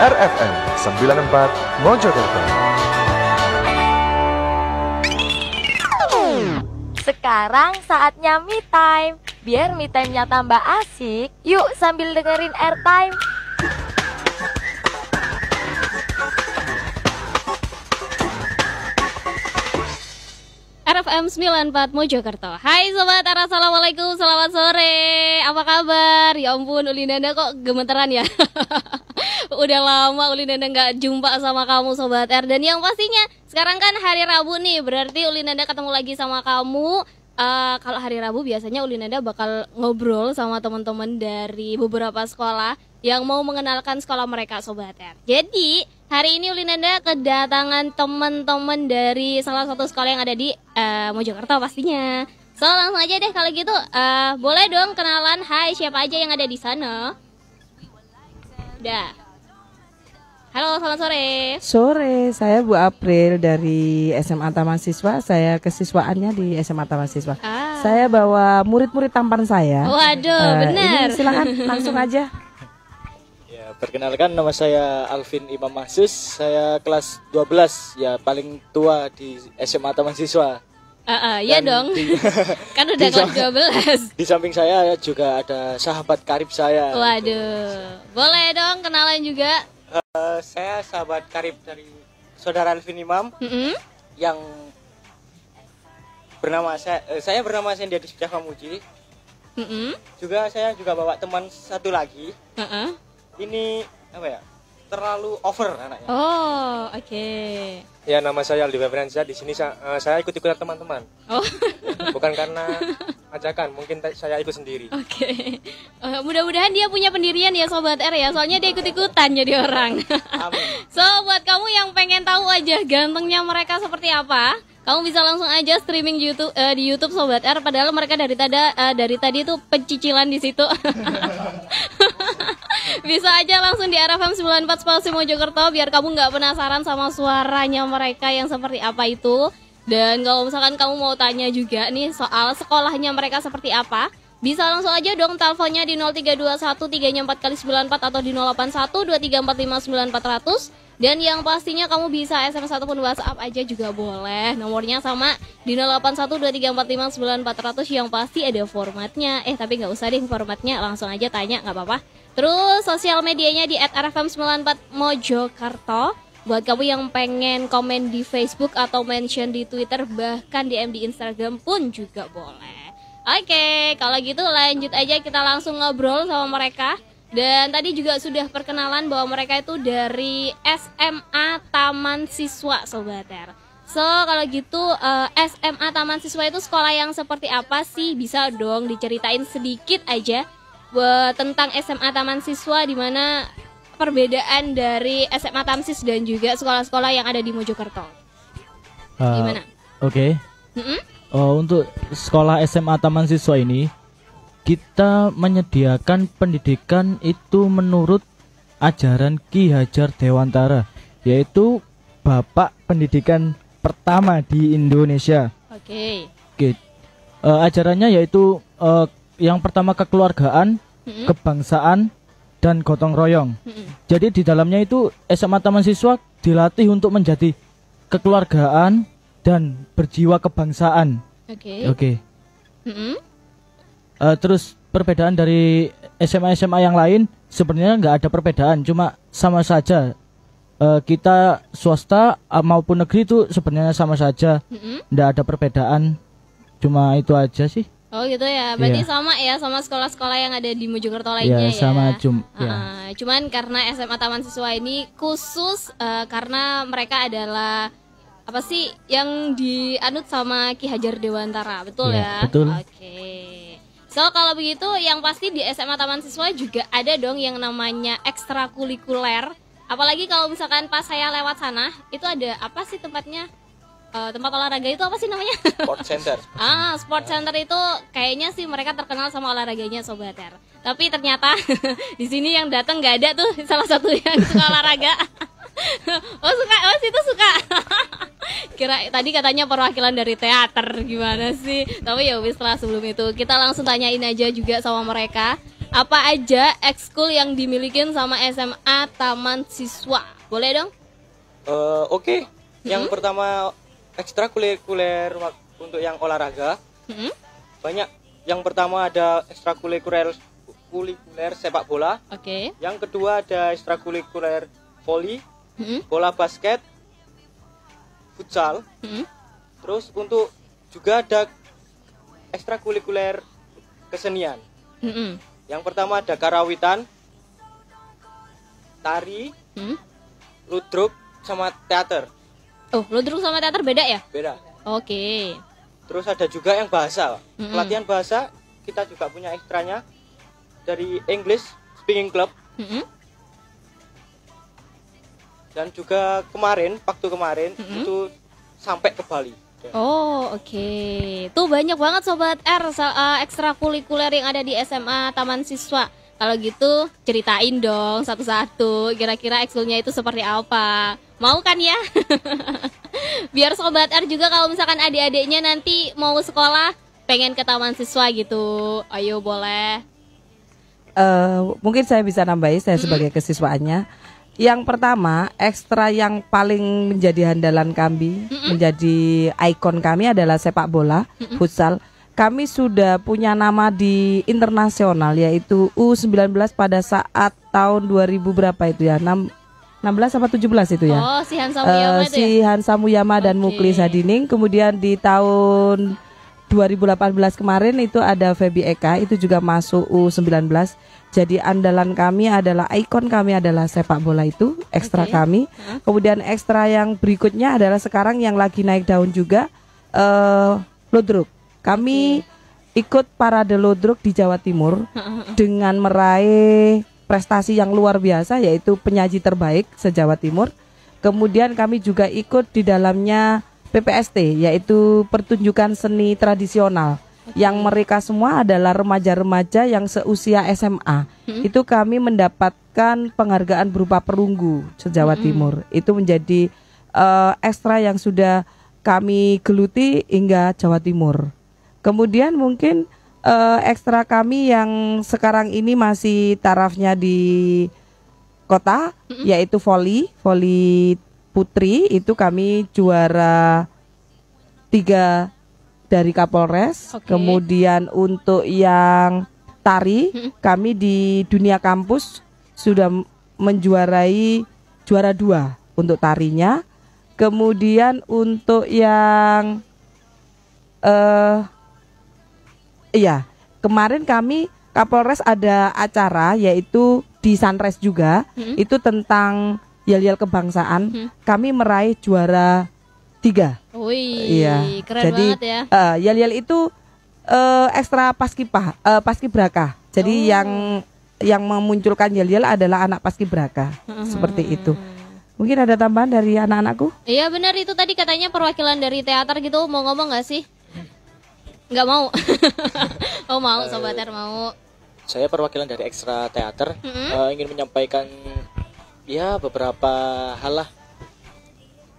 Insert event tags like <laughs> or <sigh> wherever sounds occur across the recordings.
RFM 94 Mojokerto. Sekarang saatnya me time. Biar me time-nya tambah asik, yuk sambil dengerin airtime. FM 94 Mojokerto Hai Sobat Ara, Assalamualaikum, selamat sore Apa kabar? Ya ampun, Uli Nanda kok gemeteran ya <laughs> Udah lama Uli Nanda gak jumpa sama kamu Sobat R Dan yang pastinya, sekarang kan hari Rabu nih Berarti Uli Nanda ketemu lagi sama kamu uh, kalau hari Rabu biasanya Ulinanda bakal ngobrol sama teman-teman dari beberapa sekolah yang mau mengenalkan sekolah mereka sobat R. Jadi Hari ini Ulinanda kedatangan teman-teman dari salah satu sekolah yang ada di uh, Mojokerto pastinya. So langsung aja deh kalau gitu uh, boleh dong kenalan. Hai siapa aja yang ada di sana? Udah. Halo, selamat sore. Sore, saya Bu April dari SMA Taman Siswa. Saya kesiswaannya di SMA Taman Siswa. Ah. Saya bawa murid-murid tampan saya. Waduh, uh, benar. Silakan langsung aja. Perkenalkan nama saya Alvin Imam Mahsus, saya kelas 12 ya paling tua di SMA Taman Siswa. Uh, uh, iya dong. Di, <laughs> kan udah kelas 12. Di samping saya juga ada sahabat karib saya. Waduh. Boleh dong kenalan juga. Uh, saya sahabat karib dari saudara Alvin Imam. Mm -hmm. Yang bernama saya uh, saya bernama Sendia Dusjah Muji. Mm -hmm. Juga saya juga bawa teman satu lagi. Uh -uh ini apa ya terlalu over anaknya. Oh, oke. Okay. Ya nama saya Aldi Febriansyah di sini eh, saya, uh, saya ikut ikutan teman-teman. Oh. <laughs> Bukan karena ajakan, mungkin saya ikut sendiri. Oke. Okay. Uh, eh, mudah-mudahan dia punya pendirian ya sobat R ya, soalnya dia ikut ikutan jadi orang. Amin. <laughs> so buat kamu yang pengen tahu aja gantengnya mereka seperti apa, kamu bisa langsung aja streaming YouTube uh, di YouTube sobat R padahal mereka dari tadi uh, dari tadi tuh pencicilan di situ. <laughs> <laughs> Bisa aja langsung di RFM 94 spasi Mojokerto biar kamu nggak penasaran sama suaranya mereka yang seperti apa itu. Dan kalau misalkan kamu mau tanya juga nih soal sekolahnya mereka seperti apa, bisa langsung aja dong teleponnya di 0321 4 kali 94 atau di 0812345940 dan yang pastinya kamu bisa SMS ataupun WhatsApp aja juga boleh. Nomornya sama di 0812345940 yang pasti ada formatnya. Eh tapi nggak usah deh formatnya, langsung aja tanya nggak apa-apa. Terus sosial medianya di @rfm94 Mojokerto. Buat kamu yang pengen komen di Facebook atau mention di Twitter bahkan DM di Instagram pun juga boleh. Oke, kalau gitu lanjut aja kita langsung ngobrol sama mereka. Dan tadi juga sudah perkenalan bahwa mereka itu dari SMA Taman Siswa Sobater. So kalau gitu uh, eh, SMA Taman Siswa itu sekolah yang seperti apa sih? Bisa dong diceritain sedikit aja tentang SMA Taman Siswa di mana perbedaan dari SMA Tamsis dan juga sekolah-sekolah yang ada di Mojokerto. Uh, Gimana? Oke. Okay. Mm -hmm. uh, oh, untuk sekolah SMA Taman Siswa ini kita menyediakan pendidikan itu menurut ajaran Ki Hajar Dewantara, yaitu bapak pendidikan pertama di Indonesia. Oke. Okay. Okay. Uh, eh, ajarannya yaitu uh, yang pertama kekeluargaan, hmm kebangsaan dan gotong royong. hmm Jadi di dalamnya itu SMA Taman Siswa dilatih untuk menjadi kekeluargaan dan berjiwa kebangsaan. Oke. Okay. Oke. Okay. hmm Uh, eh, terus perbedaan dari SMA SMA yang lain sebenarnya nggak ada perbedaan, cuma sama saja uh, kita swasta uh, maupun negeri itu sebenarnya sama saja, nggak mm -hmm. ada perbedaan, cuma itu aja sih. Oh gitu ya, iya. berarti yeah. sama ya sama sekolah-sekolah yang ada di Mojokerto lainnya yeah, ya. sama ya. Cum uh, yeah. Cuman karena SMA Taman Siswa ini khusus uh, karena mereka adalah apa sih yang dianut sama Ki Hajar Dewantara, betul yeah, ya? Betul. Oke. Okay. So kalau begitu yang pasti di SMA Taman Siswa juga ada dong yang namanya ekstrakurikuler. Apalagi kalau misalkan pas saya lewat sana, itu ada apa sih tempatnya? uh, tempat olahraga itu apa sih namanya? <laughs> Sport Center. ah, Sport Center itu kayaknya sih mereka terkenal sama olahraganya Sobat ter. Tapi ternyata <laughs> di sini yang datang nggak ada tuh <laughs> salah satu yang suka olahraga. oh suka, oh situ suka. Kira tadi katanya perwakilan dari teater gimana sih? Tapi ya wis lah sebelum itu kita langsung tanyain aja juga sama mereka apa aja ekskul yang dimiliki sama SMA Taman Siswa. Boleh dong? Uh, Oke, okay. Yang hmm? pertama ekstrakurikuler untuk yang olahraga hmm? banyak yang pertama ada ekstrakurikuler kulikuler sepak bola oke okay. yang kedua ada ekstrakurikuler voli hmm? bola basket futsal hmm? terus untuk juga ada ekstrakurikuler kesenian hmm? yang pertama ada karawitan tari hmm? ludruk sama teater Oh, ludruk sama teater beda ya? Beda. Oke. Okay. Terus ada juga yang bahasa. Mm -hmm. Pelatihan bahasa kita juga punya ekstranya dari English Speaking Club. Mm -hmm. Dan juga kemarin, waktu kemarin mm -hmm. itu sampai ke Bali. Oh oke, okay. tuh banyak banget sobat R uh, ekstrakurikuler yang ada di SMA Taman Siswa. Kalau gitu ceritain dong satu-satu, kira-kira ekskulnya itu seperti apa? Mau kan ya? <laughs> Biar sobat R juga kalau misalkan adik-adiknya nanti mau sekolah pengen ke taman siswa gitu. Ayo boleh. Uh, mungkin saya bisa nambahin saya sebagai kesiswaannya. Yang pertama, ekstra yang paling menjadi handalan kami, mm -mm. menjadi ikon kami adalah sepak bola, mm -mm. futsal. Kami sudah punya nama di internasional yaitu U19 pada saat tahun 2000 berapa itu ya? 6 16 sama 17 itu ya. Oh, si Hansa Muyama uh, eh, itu ya? Si ya? Hansa Muyama dan okay. Muklis Hadining. Kemudian di tahun 2018 kemarin itu ada Feby Eka itu juga masuk U19. Jadi andalan kami adalah ikon kami adalah sepak bola itu, ekstra okay. kami. Kemudian ekstra yang berikutnya adalah sekarang yang lagi naik daun juga uh, eh, Lodruk. Kami okay. ikut parade Lodruk di Jawa Timur dengan meraih prestasi yang luar biasa yaitu penyaji terbaik se-Jawa Timur. Kemudian kami juga ikut di dalamnya PPST yaitu pertunjukan seni tradisional yang mereka semua adalah remaja-remaja yang seusia SMA. Hmm. Itu kami mendapatkan penghargaan berupa perunggu se-Jawa hmm. Timur. Itu menjadi uh, ekstra yang sudah kami geluti hingga Jawa Timur. Kemudian mungkin uh, ekstra kami yang sekarang ini masih tarafnya di kota mm-hmm. yaitu voli voli putri itu kami juara tiga dari Kapolres okay. kemudian untuk yang tari mm-hmm. kami di dunia kampus sudah menjuarai juara dua untuk tarinya kemudian untuk yang uh, Iya, kemarin kami Kapolres ada acara yaitu di Sunrise juga, hmm. itu tentang yel-yel kebangsaan. Hmm. Kami meraih juara tiga. Wih, iya. keren Jadi, banget ya. Uh, yel-yel itu uh, ekstra paskipah, uh, eh, paskibraka. Jadi oh. yang yang memunculkan yel-yel adalah anak paskibraka, hmm. seperti itu. Mungkin ada tambahan dari anak-anakku? Iya benar itu tadi katanya perwakilan dari teater gitu mau ngomong gak sih? nggak mau <laughs> oh mau eh, sobat mau saya perwakilan dari ekstra teater mm -hmm. uh, eh, ingin menyampaikan ya beberapa hal lah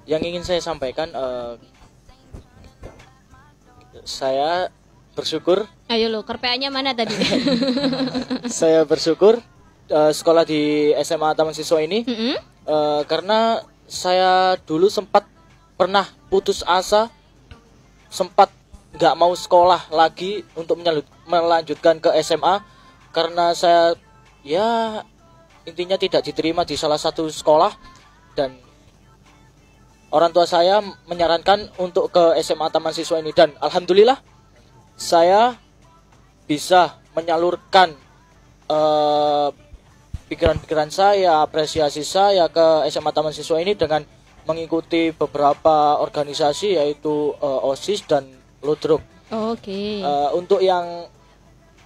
yang ingin saya sampaikan uh, saya bersyukur ayo lo kerpeanya mana tadi <laughs> saya bersyukur uh, sekolah di SMA Taman Siswa ini mm -hmm. uh, karena saya dulu sempat pernah putus asa sempat nggak mau sekolah lagi untuk melanjutkan ke SMA karena saya ya intinya tidak diterima di salah satu sekolah dan orang tua saya menyarankan untuk ke SMA Taman Siswa ini dan alhamdulillah saya bisa menyalurkan eh, pikiran-pikiran uh, saya, apresiasi saya ke SMA Taman Siswa ini dengan mengikuti beberapa organisasi yaitu uh, OSIS dan ludruk. Oh, oke. Okay. Uh, eh, untuk yang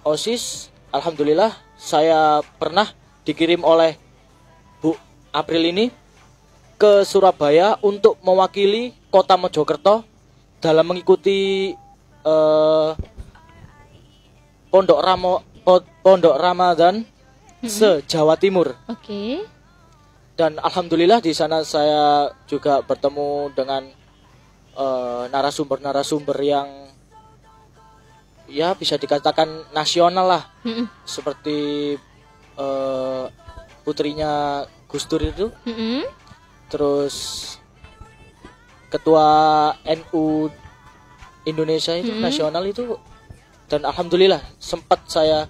OSIS alhamdulillah saya pernah dikirim oleh Bu April ini ke Surabaya untuk mewakili Kota Mojokerto dalam mengikuti uh, Pondok Ramo Pondok Ramadan mm-hmm. se Jawa Timur. Oke. Okay. Dan alhamdulillah di sana saya juga bertemu dengan Eh, narasumber-narasumber uh, yang ya bisa dikatakan nasional lah mm hmm seperti uh, putrinya Dur itu mm hmm terus ketua NU Indonesia itu mm hmm nasional itu dan alhamdulillah sempat saya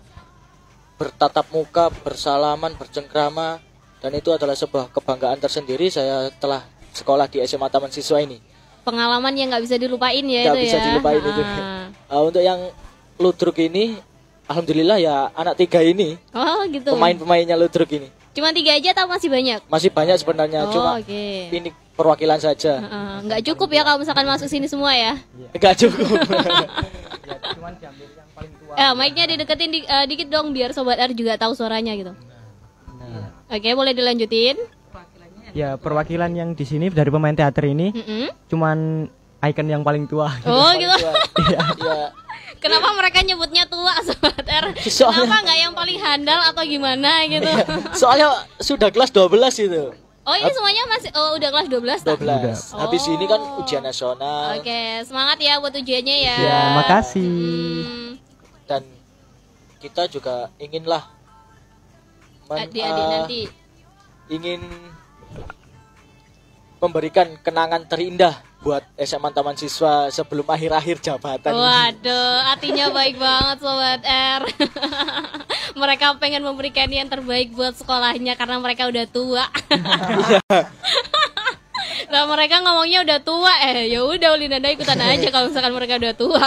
bertatap muka bersalaman bercengkrama dan itu adalah sebuah kebanggaan tersendiri saya telah sekolah di SMA Taman Siswa ini pengalaman yang nggak bisa dilupain ya gak itu bisa ya. dilupain ah. itu. Uh, ah, untuk yang Ludruk ini alhamdulillah ya anak tiga ini. Oh gitu. Pemain-pemainnya Ludruk ini. Cuma tiga aja atau masih banyak? Masih banyak sebenarnya, oh, cuma okay. ini perwakilan saja. Uh, nggak cukup ya kalau misalkan masuk sini semua ya? Iya. Nggak cukup. ya, cuman yang paling tua. Eh, mic-nya dideketin di, uh, dikit dong biar sobat R juga tahu suaranya gitu. Nah. nah. Oke, boleh dilanjutin ya perwakilan yang di sini dari pemain teater ini mm -hmm. cuman icon yang paling tua gitu. oh gitu tua. <laughs> ya. Kenapa mereka nyebutnya tua <laughs> sobat R? Soalnya, Kenapa nggak yang paling handal atau gimana gitu? Iya. soalnya sudah kelas 12 itu. Oh ini iya, semuanya masih oh, udah kelas 12 tak? 12 Udah. Oh. Habis ini kan oh. ujian nasional Oke okay. semangat ya buat ujiannya ya Ya makasih hmm. Dan kita juga inginlah men, adik uh, eh, nanti Ingin memberikan kenangan terindah buat SMA Taman Siswa sebelum akhir-akhir jabatan. Waduh, artinya baik banget Sobat R. <laughs> mereka pengen memberikan yang terbaik buat sekolahnya karena mereka udah tua. nah <laughs> mereka ngomongnya udah tua eh ya udah Ulinanda ikutan aja kalau misalkan mereka udah tua.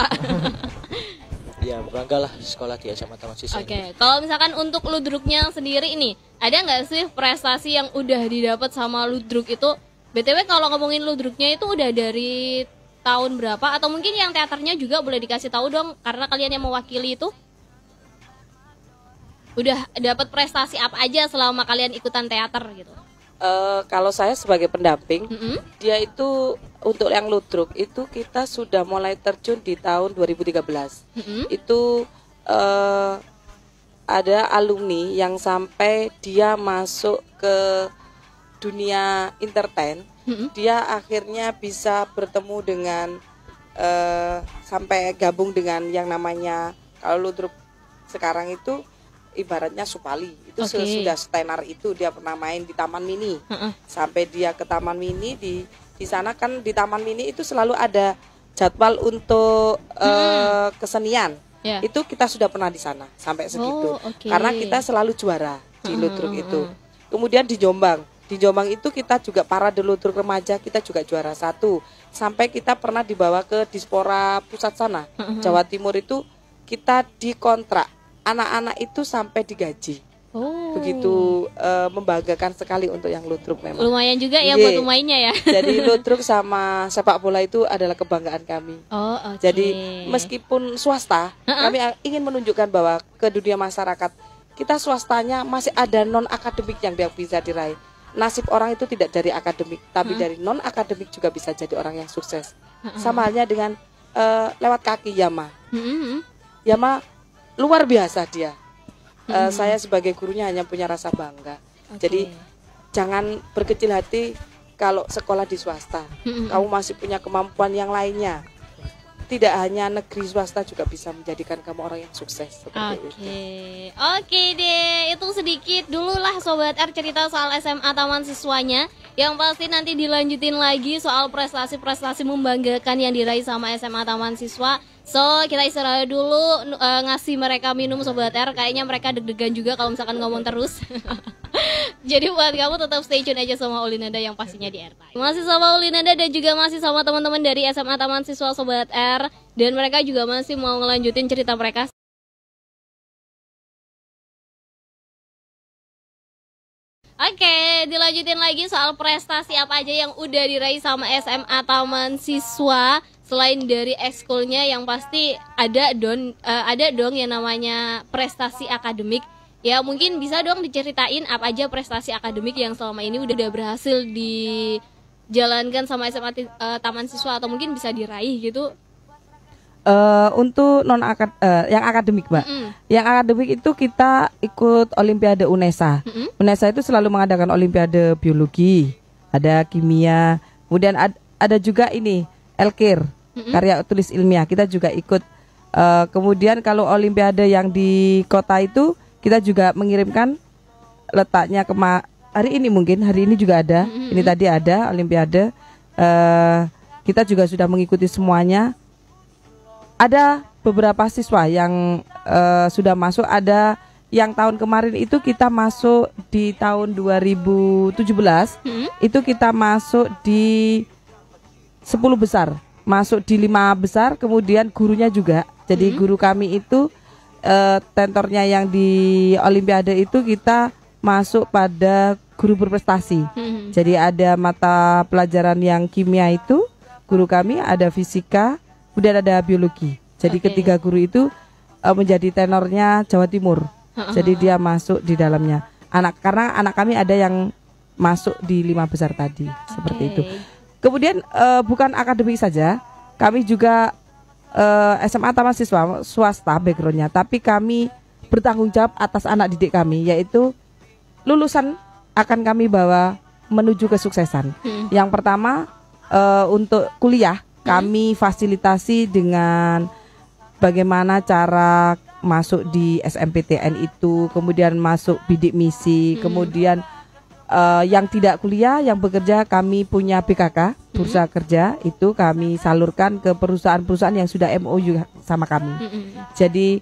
<laughs> ya bangga lah sekolah di SMA Taman Siswa. Oke, okay. kalau misalkan untuk ludruknya sendiri ini ada nggak sih prestasi yang udah didapat sama ludruk itu btw kalau ngomongin ludruknya itu udah dari tahun berapa atau mungkin yang teaternya juga boleh dikasih tahu dong karena kalian yang mewakili itu udah dapat prestasi apa aja selama kalian ikutan teater gitu uh, kalau saya sebagai pendamping mm -hmm. dia itu untuk yang ludruk itu kita sudah mulai terjun di tahun 2013 mm -hmm. itu uh, ada alumni yang sampai dia masuk ke dunia entertain mm-hmm. dia akhirnya bisa bertemu dengan uh, sampai gabung dengan yang namanya kalau ludruk sekarang itu ibaratnya supali itu okay. sudah tenar itu dia pernah main di taman mini mm-hmm. sampai dia ke taman mini di di sana kan di taman mini itu selalu ada jadwal untuk mm-hmm. uh, kesenian yeah. itu kita sudah pernah di sana sampai segitu oh, okay. karena kita selalu juara di mm-hmm. itu kemudian di Jombang di Jombang itu kita juga para delutur remaja kita juga juara satu. Sampai kita pernah dibawa ke Dispora pusat sana, Jawa Timur itu kita dikontrak. Anak-anak itu sampai digaji. Oh. Begitu uh, membanggakan sekali untuk yang ludruk memang. Lumayan juga ya yeah. buat pemainnya ya. <laughs> Jadi <laughs> ludruk sama sepak bola itu adalah kebanggaan kami. Oh, okay. Jadi meskipun swasta, uh -uh. kami ingin menunjukkan bahwa ke dunia masyarakat kita swastanya masih ada non akademik yang bisa diraih nasib orang itu tidak dari akademik tapi hmm. dari non akademik juga bisa jadi orang yang sukses hmm. sama halnya dengan uh, lewat kaki Yama hmm. Yama luar biasa dia eh, hmm. uh, saya sebagai gurunya hanya punya rasa bangga okay. jadi jangan berkecil hati kalau sekolah di swasta hmm. kamu masih punya kemampuan yang lainnya tidak hanya negeri swasta juga bisa menjadikan kamu orang yang sukses. Oke, oke okay deh, itu sedikit dulu lah sobat R cerita soal SMA Taman Siswanya. Yang pasti nanti dilanjutin lagi soal prestasi-prestasi membanggakan yang diraih sama SMA Taman Siswa So kita istirahat dulu uh, ngasih mereka minum sobat R kayaknya mereka deg-degan juga kalau misalkan ngomong terus. <laughs> Jadi buat kamu tetap stay tune aja sama Olinanda yang pastinya di air Masih sama Olinanda dan juga masih sama teman-teman dari SMA Taman Siswa Sobat R dan mereka juga masih mau ngelanjutin cerita mereka. Oke, okay, dilanjutin lagi soal prestasi apa aja yang udah diraih sama SMA Taman Siswa selain dari ekskulnya yang pasti ada don uh, ada dong yang namanya prestasi akademik ya mungkin bisa dong diceritain apa aja prestasi akademik yang selama ini udah, udah berhasil dijalankan sama SMA uh, eh, Taman Siswa atau mungkin bisa diraih gitu uh, untuk non akad uh, yang akademik mbak mm -hmm. yang akademik itu kita ikut Olimpiade UNESA mm -hmm. UNESA itu selalu mengadakan Olimpiade biologi ada kimia kemudian ad ada juga ini Elkir karya tulis ilmiah kita juga ikut uh, kemudian kalau olimpiade yang di kota itu kita juga mengirimkan letaknya ke hari ini mungkin hari ini juga ada ini tadi ada olimpiade uh, kita juga sudah mengikuti semuanya ada beberapa siswa yang uh, sudah masuk ada yang tahun kemarin itu kita masuk di tahun 2017 hmm? itu kita masuk di 10 besar masuk di lima besar kemudian gurunya juga jadi hmm. guru kami itu uh, tentornya yang di olimpiade itu kita masuk pada guru berprestasi hmm. jadi ada mata pelajaran yang kimia itu guru kami ada fisika kemudian ada biologi jadi okay. ketiga guru itu uh, menjadi tenornya Jawa Timur jadi dia masuk di dalamnya anak karena anak kami ada yang masuk di lima besar tadi seperti itu Kemudian uh, bukan akademik saja, kami juga uh, eh, SMA Taman Siswa swasta backgroundnya, tapi kami bertanggung jawab atas anak didik kami, yaitu lulusan akan kami bawa menuju kesuksesan. Hmm. Yang pertama uh, untuk kuliah hmm. kami fasilitasi dengan bagaimana cara masuk di SMPTN itu, kemudian masuk bidik misi, hmm. kemudian uh, yang tidak kuliah, yang bekerja kami punya PKK, bursa mm-hmm. kerja itu kami salurkan ke perusahaan-perusahaan yang sudah MOU sama kami. Mm-hmm. Jadi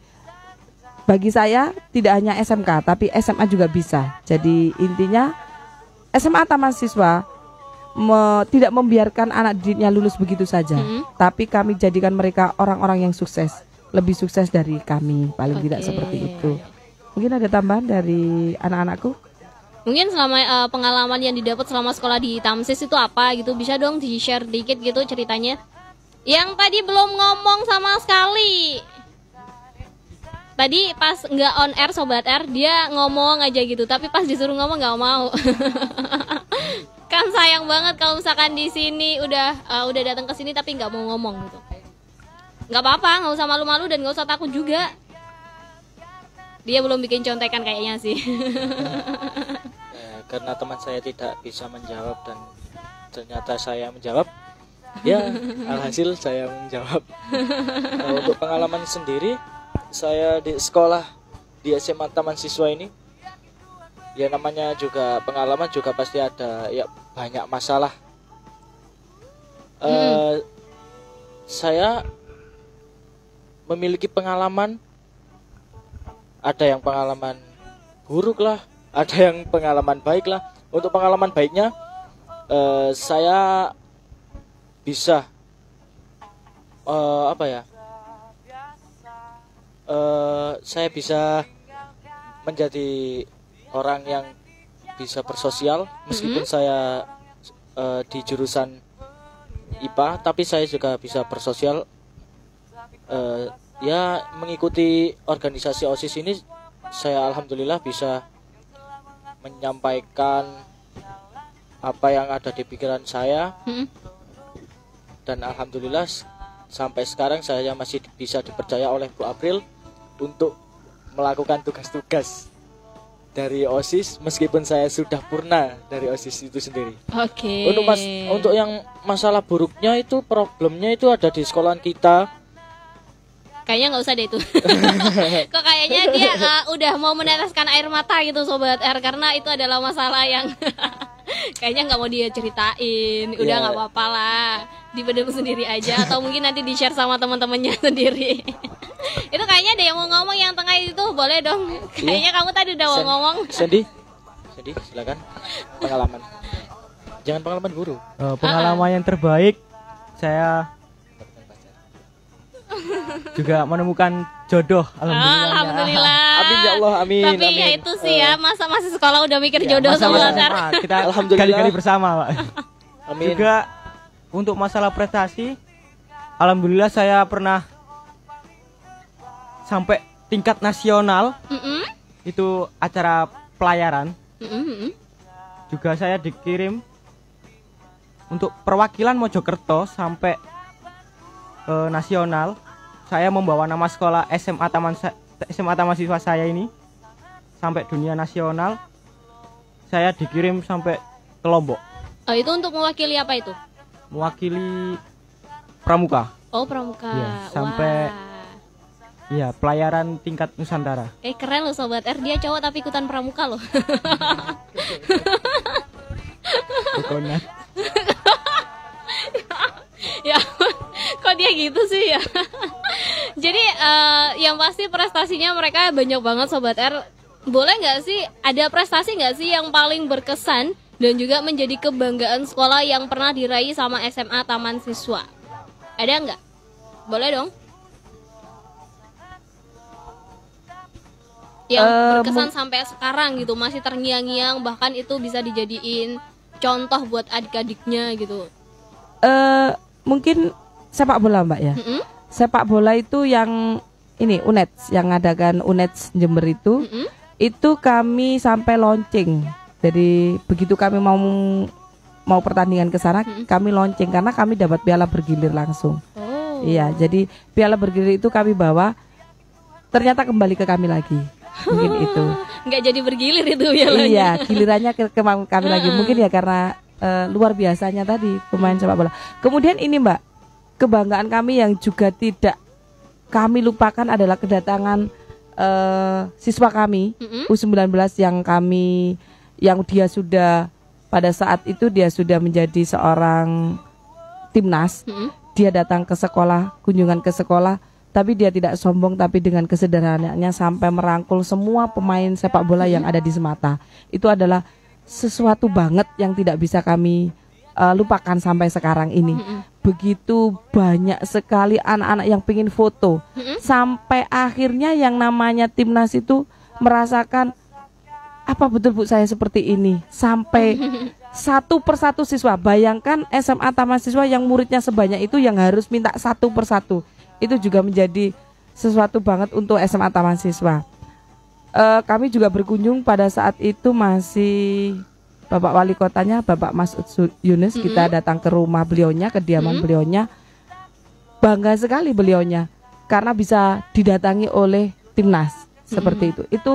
bagi saya tidak hanya SMK tapi SMA juga bisa. Jadi intinya SMA Taman Siswa me, tidak membiarkan anak didiknya lulus begitu saja, mm-hmm. tapi kami jadikan mereka orang-orang yang sukses, lebih sukses dari kami, paling okay. tidak seperti itu. Mungkin ada tambahan dari anak-anakku? mungkin selama uh, pengalaman yang didapat selama sekolah di Tamsis itu apa gitu bisa dong di share dikit gitu ceritanya yang tadi belum ngomong sama sekali tadi pas nggak on air sobat air dia ngomong aja gitu tapi pas disuruh ngomong nggak mau <laughs> kan sayang banget kalau misalkan di sini udah uh, udah datang ke sini tapi nggak mau ngomong gitu nggak apa-apa nggak usah malu-malu dan nggak usah takut juga dia belum bikin contekan kayaknya sih <laughs> karena teman saya tidak bisa menjawab dan ternyata saya menjawab ya <laughs> alhasil saya menjawab nah, untuk pengalaman sendiri saya di sekolah di SMA Taman Siswa ini ya namanya juga pengalaman juga pasti ada ya banyak masalah hmm. Eh, saya memiliki pengalaman ada yang pengalaman buruk lah ada yang pengalaman baik lah untuk pengalaman baiknya uh, saya bisa uh, apa ya uh, saya bisa menjadi orang yang bisa bersosial meskipun mm -hmm. saya uh, di jurusan IPA tapi saya juga bisa bersosial uh, ya mengikuti organisasi OSIS ini saya alhamdulillah bisa menyampaikan apa yang ada di pikiran saya hmm. dan alhamdulillah sampai sekarang saya masih bisa dipercaya oleh Bu April untuk melakukan tugas-tugas dari OSIS meskipun saya sudah purna dari OSIS itu sendiri. Oke. Okay. Untuk mas untuk yang masalah buruknya itu problemnya itu ada di sekolah kita kayaknya nggak usah deh itu <laughs> kok kayaknya dia uh, udah mau meneteskan air mata gitu sobat R karena itu adalah masalah yang <laughs> kayaknya nggak mau dia ceritain udah iya. nggak yeah. apa-apa lah sendiri aja atau mungkin nanti di share sama teman-temannya <laughs> sendiri itu kayaknya ada yang mau ngomong yang tengah itu boleh dong iya. kayaknya yeah. kamu tadi udah mau ngomong sedih sedih silakan pengalaman jangan pengalaman guru uh, pengalaman uh -uh. yang terbaik saya juga menemukan jodoh ah, alhamdulillah. alhamdulillah. Amin ya Allah, amin. Tapi ya amin. ya itu sih ya, masa-masa iya. sekolah udah mikir ya, jodoh masa -masa semua Kita kali-kali <laughs> bersama, Pak. <laughs> amin. Juga untuk masalah prestasi alhamdulillah saya pernah sampai tingkat nasional. Mm -mm. Itu acara pelayaran. Mm -mm. Juga saya dikirim untuk perwakilan Mojokerto sampai uh, nasional saya membawa nama sekolah SMA Taman SMA Taman Siswa saya ini sampai dunia nasional. Saya dikirim sampai ke Lombok. Oh, itu untuk mewakili apa itu? Mewakili pramuka. Oh, pramuka. Ya, sampai Wah. Iya, pelayaran tingkat Nusantara. Eh keren loh sobat R dia cowok tapi ikutan pramuka loh. <laughs> <laughs> ya <laughs> kok dia gitu sih ya <laughs> jadi uh, yang pasti prestasinya mereka banyak banget sobat R boleh nggak sih ada prestasi nggak sih yang paling berkesan dan juga menjadi kebanggaan sekolah yang pernah diraih sama SMA Taman Siswa ada nggak boleh dong yang uh, berkesan sampai sekarang gitu masih terngiang-ngiang bahkan itu bisa dijadiin contoh buat adik-adiknya gitu uh, mungkin sepak bola Mbak ya. Mm -hmm. Sepak bola itu yang ini UNED yang kan UNED Jember itu. Mm -hmm. Itu kami sampai launching. Jadi begitu kami mau mau pertandingan ke sana, mm -hmm. kami launching karena kami dapat piala bergilir langsung. Oh. Iya, jadi piala bergilir itu kami bawa ternyata kembali ke kami lagi. Mungkin <laughs> itu. Nggak jadi bergilir itu ya? Iya, gilirannya ke, ke kami lagi. Mungkin ya karena uh, luar biasanya tadi pemain sepak bola. Kemudian ini Mbak, kebanggaan kami yang juga tidak kami lupakan adalah kedatangan uh, siswa kami mm-hmm. U19 yang kami yang dia sudah pada saat itu dia sudah menjadi seorang timnas. Mm-hmm. Dia datang ke sekolah, kunjungan ke sekolah tapi dia tidak sombong tapi dengan kesederhanaannya sampai merangkul semua pemain sepak bola yang ada di Semata. Itu adalah sesuatu banget yang tidak bisa kami uh, lupakan sampai sekarang ini. Mm -hmm. Begitu banyak sekali anak-anak yang pingin foto. Mm -hmm. Sampai akhirnya yang namanya timnas itu merasakan apa betul bu saya seperti ini sampai <laughs> satu persatu siswa bayangkan SMA Taman Siswa yang muridnya sebanyak itu yang harus minta satu persatu itu juga menjadi sesuatu banget untuk SMA Taman Siswa uh, kami juga berkunjung pada saat itu masih Bapak Wali Kotanya Bapak Mas Yunus mm -hmm. kita datang ke rumah beliaunya kediaman mm -hmm. beliaunya bangga sekali beliaunya karena bisa didatangi oleh timnas mm -hmm. seperti itu itu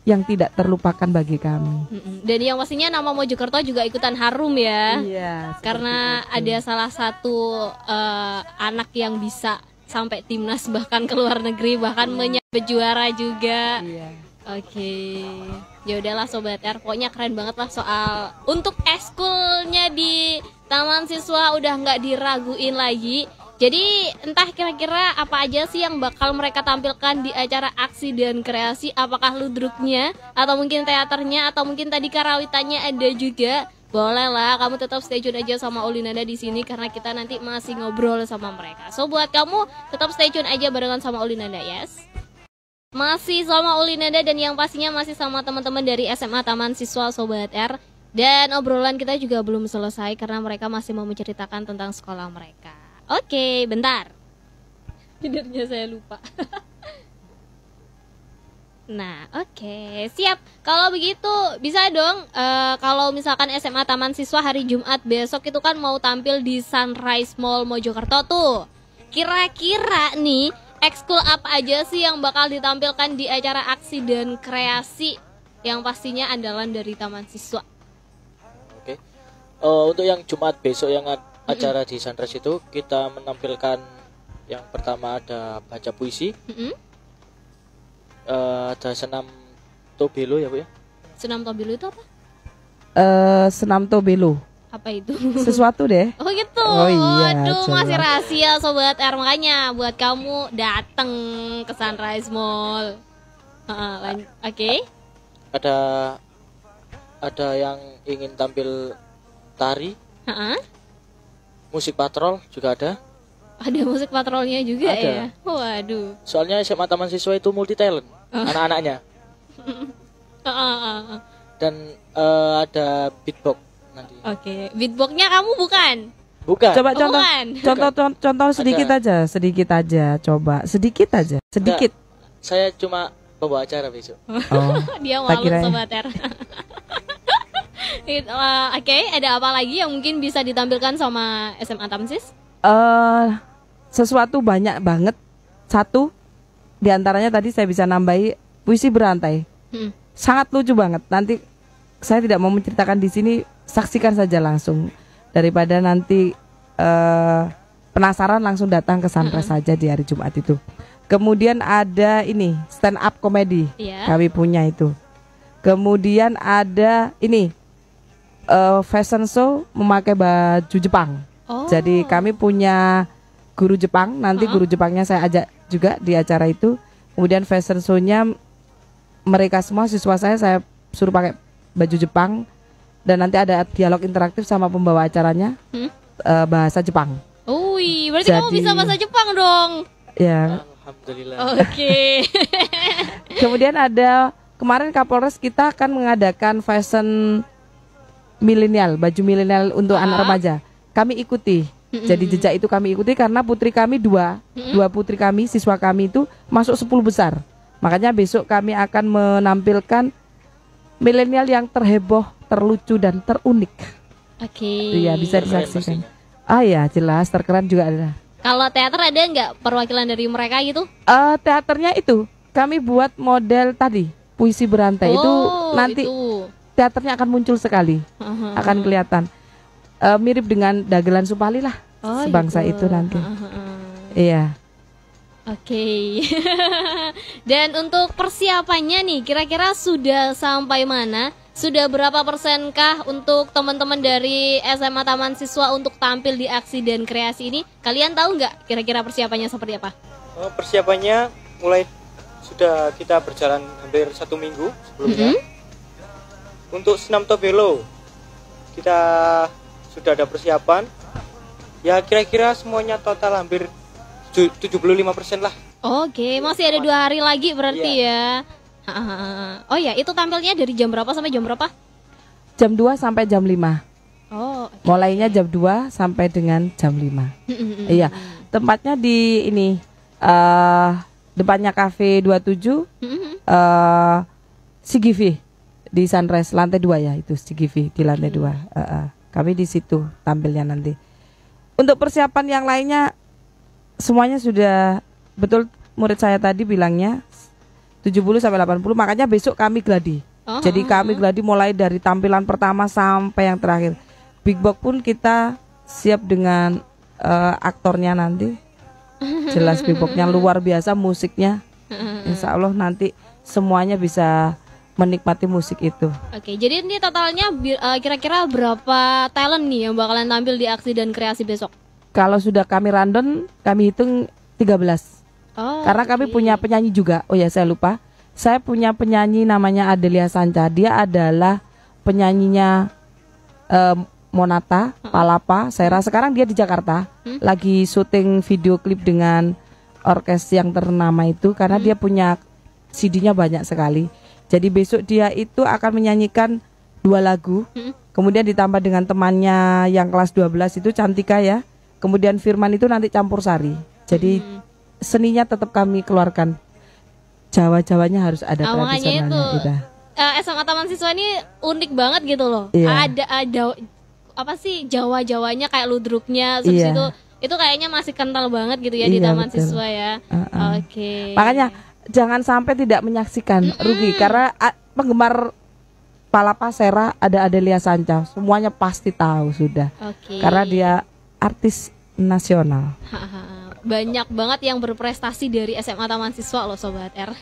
yang tidak terlupakan bagi kami. Dan yang pastinya nama Mojokerto juga ikutan harum ya. Iya. Karena itu. ada salah satu uh, anak yang bisa sampai timnas bahkan ke luar negeri bahkan mm. menyampai juara juga. Iya. Oke, ya udahlah sobat R, pokoknya keren banget lah soal untuk eskulnya di taman siswa udah nggak diraguin lagi. Jadi entah kira-kira apa aja sih yang bakal mereka tampilkan di acara aksi dan kreasi, apakah ludruknya atau mungkin teaternya atau mungkin tadi karawitannya ada juga. Boleh lah, kamu tetap stay tune aja sama Olinanda di sini karena kita nanti masih ngobrol sama mereka. So buat kamu tetap stay tune aja barengan sama Olinanda, yes. Masih sama Uli dan yang pastinya masih sama teman-teman dari SMA Taman Siswa Sobat R Dan obrolan kita juga belum selesai karena mereka masih mau menceritakan tentang sekolah mereka Oke, bentar Tidurnya saya lupa <laughs> Nah, oke, okay. siap. Kalau begitu bisa dong uh, kalau misalkan SMA Taman Siswa hari Jumat besok itu kan mau tampil di Sunrise Mall Mojokerto tuh. Kira-kira nih ekskul apa aja sih yang bakal ditampilkan di acara aksi dan kreasi yang pastinya andalan dari Taman Siswa. Oke. Uh, untuk yang Jumat besok yang acara mm -hmm. di Sunrise itu kita menampilkan yang pertama ada baca puisi. Mm -hmm. uh, ada senam tobelo ya, Bu ya? Senam tobelo itu apa? Uh, senam tobelo apa itu sesuatu deh <laughs> oh gitu oh iya aduh coba. masih rahasia sobat R makanya buat kamu datang ke Sunrise Mall oke okay. ada ada yang ingin tampil tari ha -ha? musik patrol juga ada ada musik patrolnya juga ada. ya waduh soalnya SMA Taman Siswa itu multi talent oh. anak-anaknya <laughs> dan uh, ada beatbox nanti. Oke, okay. beatboxnya kamu bukan? Bukan. Coba contoh, bukan. contoh, contoh, contoh sedikit Ada. aja, sedikit aja, coba sedikit aja, sedikit. Nggak, saya cuma pembawa acara besok. Oh, <laughs> dia malu sobat R. Uh, oke, okay, ada apa lagi yang mungkin bisa ditampilkan sama SMA Tamsis? Uh, sesuatu banyak banget. Satu diantaranya tadi saya bisa nambahi puisi berantai. Hmm. Sangat lucu banget. Nanti saya tidak mau menceritakan di sini saksikan saja langsung daripada nanti uh, penasaran langsung datang ke sunrise -hmm. saja di hari Jumat itu. Kemudian ada ini stand up komedi yeah. kami punya itu. Kemudian ada ini uh, fashion show memakai baju Jepang. Oh. Jadi kami punya guru Jepang. Nanti -huh. guru Jepangnya saya ajak juga di acara itu. Kemudian fashion show-nya mereka semua siswa saya saya suruh pakai baju Jepang dan nanti ada dialog interaktif sama pembawa acaranya hmm? uh, bahasa Jepang. Ui, berarti Jadi, kamu bisa bahasa Jepang dong. Ya. Alhamdulillah. Oke. Okay. <laughs> Kemudian ada kemarin Kapolres kita akan mengadakan fashion milenial, baju milenial untuk ah. anak remaja. Kami ikuti. Jadi jejak itu kami ikuti karena putri kami dua, dua putri kami, siswa kami itu masuk sepuluh besar. Makanya besok kami akan menampilkan milenial yang terheboh terlucu dan terunik. Oke. Okay. Iya bisa disaksikan. Ah ya jelas terkeren juga ada. Kalau teater ada nggak perwakilan dari mereka gitu? Uh, teaternya itu kami buat model tadi puisi berantai oh, itu nanti itu. teaternya akan muncul sekali, uh-huh. uh-huh. akan kelihatan uh, mirip dengan dagelan Supali lah oh, sebangsa itu, itu nanti. Uh-huh. uh-huh. Iya. Oke. Okay. <laughs> Dan untuk persiapannya nih, kira-kira sudah sampai mana? Sudah berapa persenkah untuk teman-teman dari SMA Taman Siswa untuk tampil di aksi dan kreasi ini? Kalian tahu nggak kira-kira persiapannya seperti apa? Eh, persiapannya mulai sudah kita berjalan hampir satu minggu sebelumnya. Mm -hmm. Untuk senam tobelo kita sudah ada persiapan. Ya kira-kira semuanya total hampir 75% lah. Oke, okay, masih ada dua hari lagi berarti yeah. ya. Uh, oh ya, itu tampilnya dari jam berapa sampai jam berapa? Jam 2 sampai jam 5. Oh. Okay. Mulainya jam 2 sampai dengan jam 5. iya. Tempatnya di ini uh, depannya kafe 27 uh, Sigivi di Sunrise lantai 2 ya, itu Sigivi di lantai 2. Uh, uh, kami di situ tampilnya nanti. Untuk persiapan yang lainnya semuanya sudah betul murid saya tadi bilangnya 70 sampai 80 makanya besok kami gladi. -huh. Oh, jadi oh, kami oh. gladi mulai dari tampilan pertama sampai yang terakhir. Big Box pun kita siap dengan uh, aktornya nanti. Jelas Big Boxnya luar biasa musiknya. Insya Allah nanti semuanya bisa menikmati musik itu. Oke, jadi ini totalnya eh, kira-kira uh, berapa talent nih yang bakalan tampil di aksi dan kreasi besok? Kalau sudah kami random, kami hitung 13. Oh, karena okay. kami iya. punya penyanyi juga. Oh ya, saya lupa. Saya punya penyanyi namanya Adelia Sanca. Dia adalah penyanyinya um, Monata, uh -uh. Palapa, Sera. Sekarang dia di Jakarta. Hmm? Lagi syuting video klip dengan orkes yang ternama itu karena hmm. dia punya CD-nya banyak sekali. Jadi besok dia itu akan menyanyikan dua lagu. Hmm. Kemudian ditambah dengan temannya yang kelas 12 itu Cantika ya. Kemudian Firman itu nanti campur sari. Jadi hmm seninya tetap kami keluarkan. Jawa-jawanya harus ada ah, tradisionalnya itu, kita. Uh, eh, SMA Taman Siswa ini unik banget gitu loh. Yeah. Ada ada apa sih Jawa-jawanya kayak ludruknya, terus yeah. itu itu kayaknya masih kental banget gitu ya iya, di taman betul. siswa ya. Uh -uh. Oke. Okay. Makanya jangan sampai tidak menyaksikan mm -mm. rugi karena penggemar Palapa Sera ada Adelia Sanca semuanya pasti tahu sudah. Okay. Karena dia artis nasional. Ha -ha banyak banget yang berprestasi dari SMA Taman Siswa loh Sobat R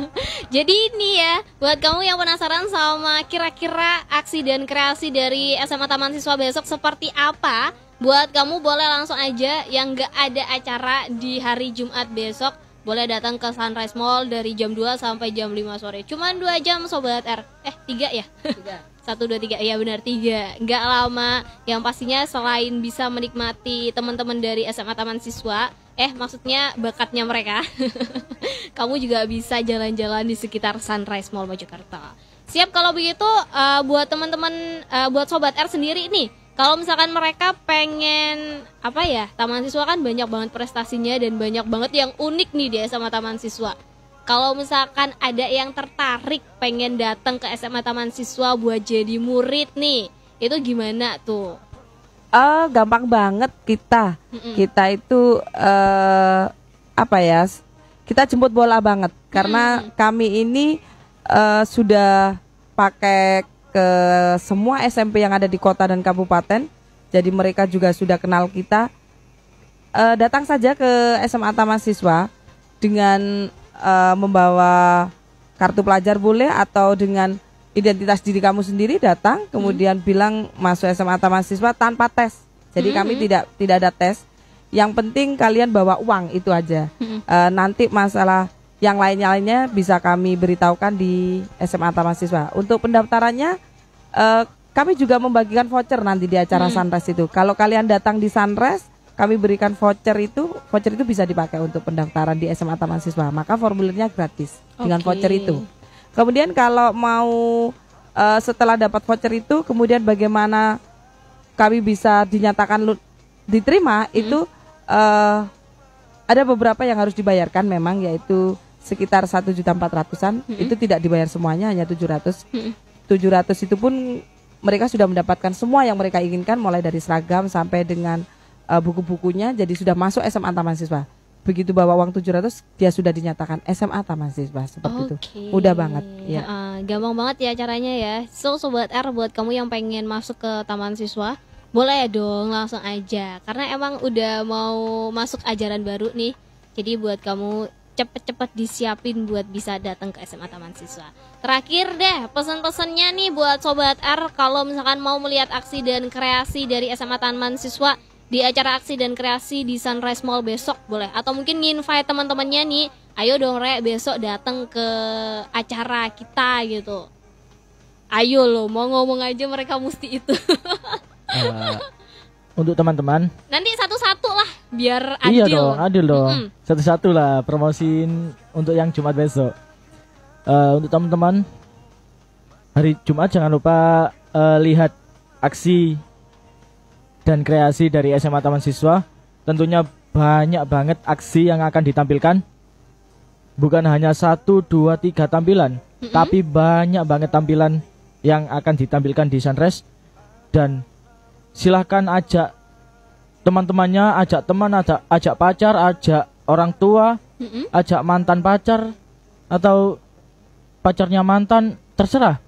<laughs> Jadi ini ya, buat kamu yang penasaran sama kira-kira aksi dan kreasi dari SMA Taman Siswa besok seperti apa Buat kamu boleh langsung aja yang gak ada acara di hari Jumat besok boleh datang ke Sunrise Mall dari jam 2 sampai jam 5 sore. Cuman 2 jam sobat R. Eh, 3 ya? satu dua tiga ya benar tiga nggak lama yang pastinya selain bisa menikmati teman-teman dari SMA Taman Siswa eh maksudnya bakatnya mereka <laughs> kamu juga bisa jalan-jalan di sekitar Sunrise Mall Mojokerto siap kalau begitu uh, buat teman-teman uh, buat sobat R sendiri nih kalau misalkan mereka pengen apa ya Taman Siswa kan banyak banget prestasinya dan banyak banget yang unik nih di SMA Taman Siswa kalau misalkan ada yang tertarik pengen datang ke SMA Taman Siswa buat jadi murid nih itu gimana tuh uh, gampang banget kita Mm-mm. kita itu uh, apa ya kita jemput bola banget karena mm. kami ini uh, sudah pakai ke semua SMP yang ada di kota dan kabupaten jadi mereka juga sudah kenal kita uh, datang saja ke SMA Taman Siswa dengan uh, membawa kartu pelajar boleh atau dengan identitas diri kamu sendiri datang kemudian hmm. bilang masuk SMA atau mahasiswa tanpa tes. Jadi hmm. kami hmm. tidak tidak ada tes. Yang penting kalian bawa uang itu aja. Hmm. Uh, nanti masalah yang lainnya lainnya bisa kami beritahukan di SMA atau mahasiswa. Untuk pendaftarannya uh, kami juga membagikan voucher nanti di acara hmm. Sunrise itu. Kalau kalian datang di Sunrise kami berikan voucher itu, voucher itu bisa dipakai untuk pendaftaran di SMA Taman Siswa. Maka formulirnya gratis okay. dengan voucher itu. Kemudian kalau mau uh, setelah dapat voucher itu, kemudian bagaimana kami bisa dinyatakan diterima hmm. itu uh, ada beberapa yang harus dibayarkan memang yaitu sekitar satu juta empat ratusan hmm. itu tidak dibayar semuanya hanya tujuh ratus hmm. tujuh ratus itu pun mereka sudah mendapatkan semua yang mereka inginkan mulai dari seragam sampai dengan uh, buku-bukunya jadi sudah masuk SMA Taman Siswa. Begitu bawa uang 700 dia sudah dinyatakan SMA Taman Siswa seperti okay. itu. Udah banget ya. Uh, gampang banget ya caranya ya. So sobat R buat kamu yang pengen masuk ke Taman Siswa boleh ya dong langsung aja karena emang udah mau masuk ajaran baru nih jadi buat kamu cepet-cepet disiapin buat bisa datang ke SMA Taman Siswa. Terakhir deh, pesan-pesannya nih buat Sobat R kalau misalkan mau melihat aksi dan kreasi dari SMA Taman Siswa di acara aksi dan kreasi di Sunrise Mall besok boleh atau mungkin nginvite teman-temannya nih ayo dong re besok datang ke acara kita gitu ayo lo mau ngomong aja mereka mesti itu uh, <laughs> untuk teman-teman nanti satu-satu lah biar iya adil iya dong adil dong mm-hmm. satu-satu lah promosiin untuk yang Jumat besok uh, untuk teman-teman hari Jumat jangan lupa uh, lihat aksi dan kreasi dari SMA Taman Siswa, tentunya banyak banget aksi yang akan ditampilkan. Bukan hanya satu, dua, tiga tampilan, mm -hmm. tapi banyak banget tampilan yang akan ditampilkan di Sunrise. Dan silahkan ajak teman-temannya, ajak teman, ajak, ajak pacar, ajak orang tua, mm -hmm. ajak mantan pacar, atau pacarnya mantan, terserah.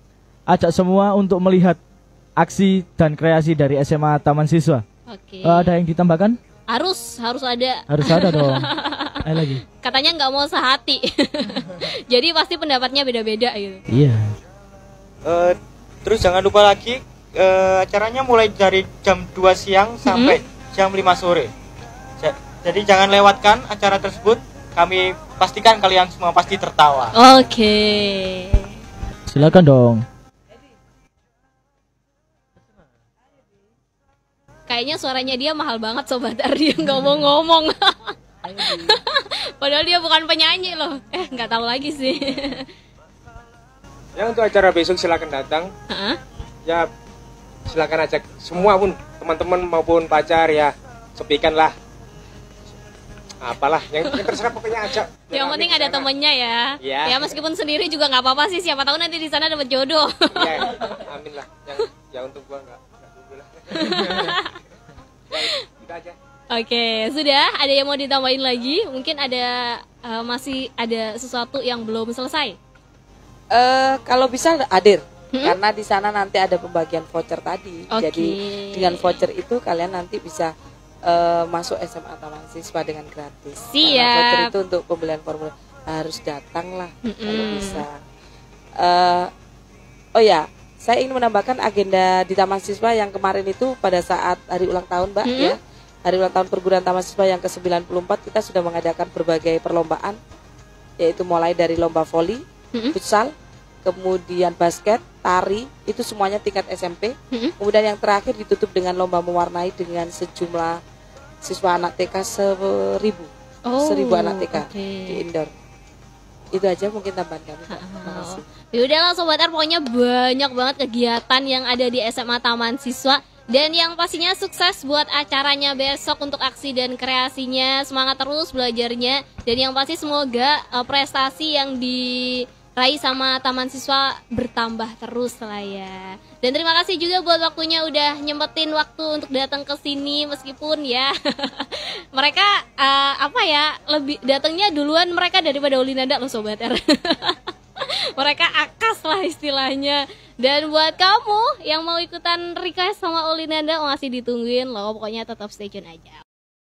Ajak semua untuk melihat aksi dan kreasi dari SMA Taman Siswa. Oke. Okay. Uh, eh, ada yang ditambahkan? Harus, harus ada. Harus ada dong. <laughs> Ayo lagi. Katanya nggak mau sehati. <laughs> Jadi pasti pendapatnya beda-beda gitu. Iya. Yeah. Uh, terus jangan lupa lagi uh, acaranya mulai dari jam 2 siang mm-hmm. sampai hmm? jam 5 sore. jadi jangan lewatkan acara tersebut. Kami pastikan kalian semua pasti tertawa. Oke. Okay. Silakan dong. kayaknya suaranya dia mahal banget sobat Ardi nggak mau ngomong <laughs> padahal dia bukan penyanyi loh eh nggak tahu lagi sih ya untuk acara besok silakan datang ya silakan ajak semua pun teman-teman maupun pacar ya sepikan lah apalah yang, yang terserah pokoknya ajak yang penting ada temennya ya. ya ya meskipun sendiri juga nggak apa-apa sih siapa tahu nanti di sana dapat jodoh ya, amin lah yang ya untuk gua nggak Oke, sudah. Ada yang mau ditambahin lagi? Mungkin ada uh, masih ada sesuatu yang belum selesai. Uh, kalau bisa hadir, hmm? karena di sana nanti ada pembagian voucher tadi. Okay. Jadi dengan voucher itu kalian nanti bisa uh, masuk SMA Taman Siswa dengan gratis. Siap. Karena voucher itu untuk pembelian formula harus datang lah kalau bisa. Uh, oh ya, saya ingin menambahkan agenda di Taman Siswa yang kemarin itu pada saat hari ulang tahun, Mbak, hmm. ya. Hari ulang tahun perguruan Taman Siswa yang ke-94 kita sudah mengadakan berbagai perlombaan yaitu mulai dari lomba voli, hmm. futsal, kemudian basket, tari, itu semuanya tingkat SMP. Hmm. Kemudian yang terakhir ditutup dengan lomba mewarnai dengan sejumlah siswa anak TK seribu. Oh, seribu anak TK okay. di indoor itu aja mungkin tambahan kami ya udah lah Sobat R pokoknya banyak banget kegiatan yang ada di SMA Taman Siswa dan yang pastinya sukses buat acaranya besok untuk aksi dan kreasinya semangat terus belajarnya dan yang pasti semoga eh, prestasi yang di Rai sama Taman Siswa bertambah terus lah ya. Dan terima kasih juga buat waktunya udah nyempetin waktu untuk datang ke sini meskipun ya <laughs> mereka uh, apa ya lebih datangnya duluan mereka daripada Olinanda loh sobat R. <laughs> mereka akas lah istilahnya. Dan buat kamu yang mau ikutan request sama Olinanda masih ditungguin loh pokoknya tetap stay tune aja.